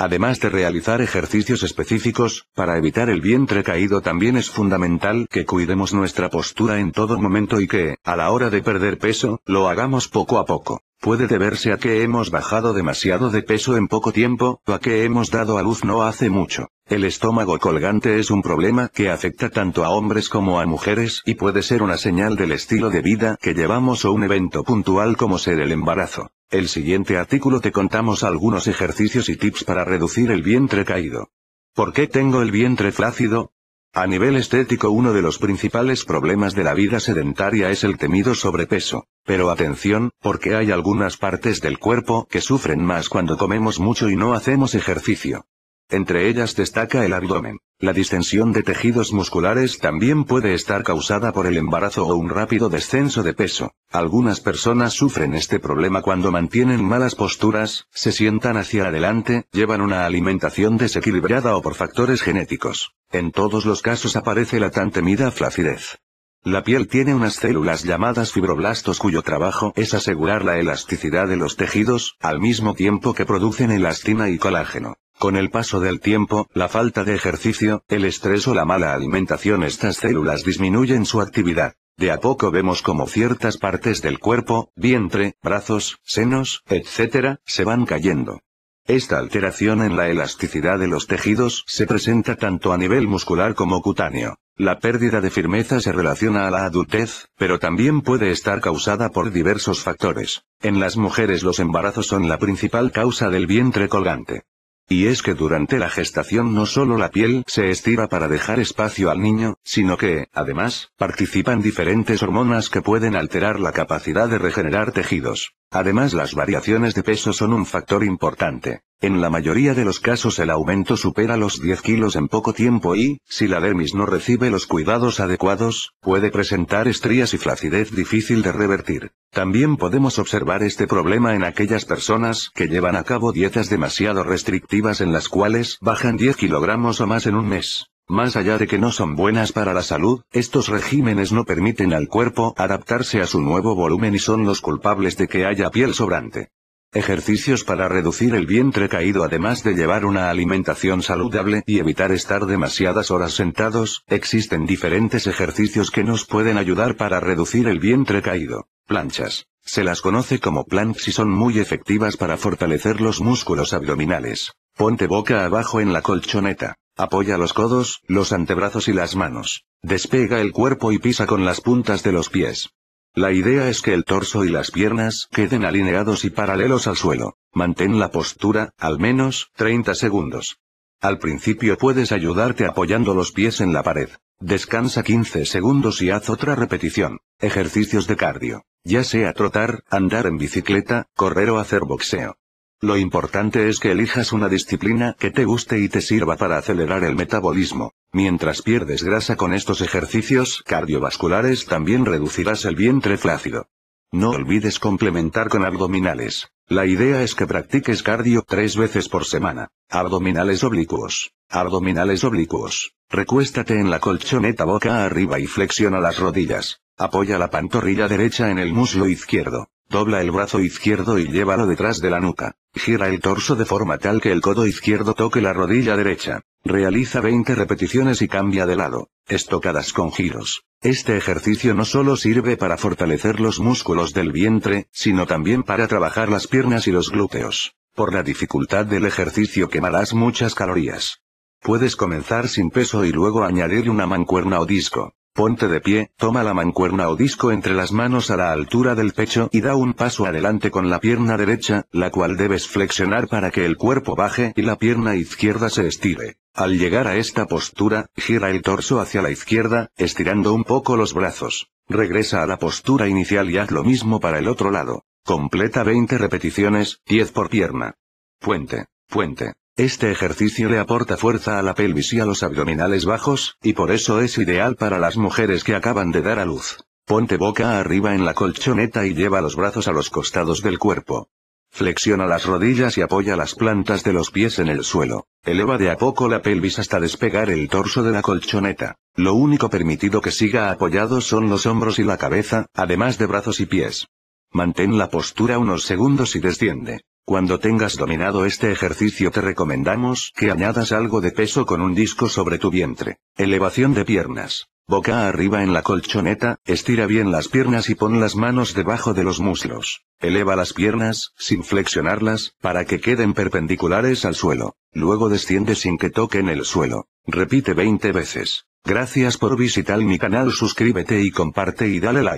Además de realizar ejercicios específicos, para evitar el vientre caído también es fundamental que cuidemos nuestra postura en todo momento y que, a la hora de perder peso, lo hagamos poco a poco. Puede deberse a que hemos bajado demasiado de peso en poco tiempo, o a que hemos dado a luz no hace mucho. El estómago colgante es un problema que afecta tanto a hombres como a mujeres y puede ser una señal del estilo de vida que llevamos o un evento puntual como ser el embarazo. El siguiente artículo te contamos algunos ejercicios y tips para reducir el vientre caído. ¿Por qué tengo el vientre flácido? A nivel estético uno de los principales problemas de la vida sedentaria es el temido sobrepeso, pero atención, porque hay algunas partes del cuerpo que sufren más cuando comemos mucho y no hacemos ejercicio. Entre ellas destaca el abdomen. La distensión de tejidos musculares también puede estar causada por el embarazo o un rápido descenso de peso. Algunas personas sufren este problema cuando mantienen malas posturas, se sientan hacia adelante, llevan una alimentación desequilibrada o por factores genéticos. En todos los casos aparece la tan temida flacidez. La piel tiene unas células llamadas fibroblastos cuyo trabajo es asegurar la elasticidad de los tejidos, al mismo tiempo que producen elastina y colágeno. Con el paso del tiempo, la falta de ejercicio, el estrés o la mala alimentación estas células disminuyen su actividad. De a poco vemos como ciertas partes del cuerpo, vientre, brazos, senos, etc., se van cayendo. Esta alteración en la elasticidad de los tejidos se presenta tanto a nivel muscular como cutáneo. La pérdida de firmeza se relaciona a la adultez, pero también puede estar causada por diversos factores. En las mujeres los embarazos son la principal causa del vientre colgante. Y es que durante la gestación no solo la piel se estira para dejar espacio al niño, sino que, además, participan diferentes hormonas que pueden alterar la capacidad de regenerar tejidos. Además las variaciones de peso son un factor importante. En la mayoría de los casos el aumento supera los 10 kilos en poco tiempo y, si la dermis no recibe los cuidados adecuados, puede presentar estrías y flacidez difícil de revertir. También podemos observar este problema en aquellas personas que llevan a cabo dietas demasiado restrictivas en las cuales bajan 10 kilogramos o más en un mes. Más allá de que no son buenas para la salud, estos regímenes no permiten al cuerpo adaptarse a su nuevo volumen y son los culpables de que haya piel sobrante. Ejercicios para reducir el vientre caído además de llevar una alimentación saludable y evitar estar demasiadas horas sentados, existen diferentes ejercicios que nos pueden ayudar para reducir el vientre caído. Planchas. Se las conoce como planks y son muy efectivas para fortalecer los músculos abdominales. Ponte boca abajo en la colchoneta. Apoya los codos, los antebrazos y las manos. Despega el cuerpo y pisa con las puntas de los pies. La idea es que el torso y las piernas queden alineados y paralelos al suelo. Mantén la postura, al menos, 30 segundos. Al principio puedes ayudarte apoyando los pies en la pared. Descansa 15 segundos y haz otra repetición. Ejercicios de cardio. Ya sea trotar, andar en bicicleta, correr o hacer boxeo. Lo importante es que elijas una disciplina que te guste y te sirva para acelerar el metabolismo. Mientras pierdes grasa con estos ejercicios cardiovasculares también reducirás el vientre flácido. No olvides complementar con abdominales. La idea es que practiques cardio tres veces por semana. Abdominales oblicuos. Abdominales oblicuos. Recuéstate en la colchoneta boca arriba y flexiona las rodillas. Apoya la pantorrilla derecha en el muslo izquierdo. Dobla el brazo izquierdo y llévalo detrás de la nuca. Gira el torso de forma tal que el codo izquierdo toque la rodilla derecha. Realiza 20 repeticiones y cambia de lado. Estocadas con giros. Este ejercicio no solo sirve para fortalecer los músculos del vientre, sino también para trabajar las piernas y los glúteos. Por la dificultad del ejercicio quemarás muchas calorías. Puedes comenzar sin peso y luego añadir una mancuerna o disco. Ponte de pie, toma la mancuerna o disco entre las manos a la altura del pecho y da un paso adelante con la pierna derecha, la cual debes flexionar para que el cuerpo baje y la pierna izquierda se estire. Al llegar a esta postura, gira el torso hacia la izquierda, estirando un poco los brazos. Regresa a la postura inicial y haz lo mismo para el otro lado. Completa 20 repeticiones, 10 por pierna. Puente, puente, este ejercicio le aporta fuerza a la pelvis y a los abdominales bajos, y por eso es ideal para las mujeres que acaban de dar a luz. Ponte boca arriba en la colchoneta y lleva los brazos a los costados del cuerpo. Flexiona las rodillas y apoya las plantas de los pies en el suelo. Eleva de a poco la pelvis hasta despegar el torso de la colchoneta. Lo único permitido que siga apoyado son los hombros y la cabeza, además de brazos y pies. Mantén la postura unos segundos y desciende. Cuando tengas dominado este ejercicio te recomendamos que añadas algo de peso con un disco sobre tu vientre. Elevación de piernas. Boca arriba en la colchoneta, estira bien las piernas y pon las manos debajo de los muslos. Eleva las piernas, sin flexionarlas, para que queden perpendiculares al suelo. Luego desciende sin que toquen el suelo. Repite 20 veces. Gracias por visitar mi canal, suscríbete y comparte y dale like.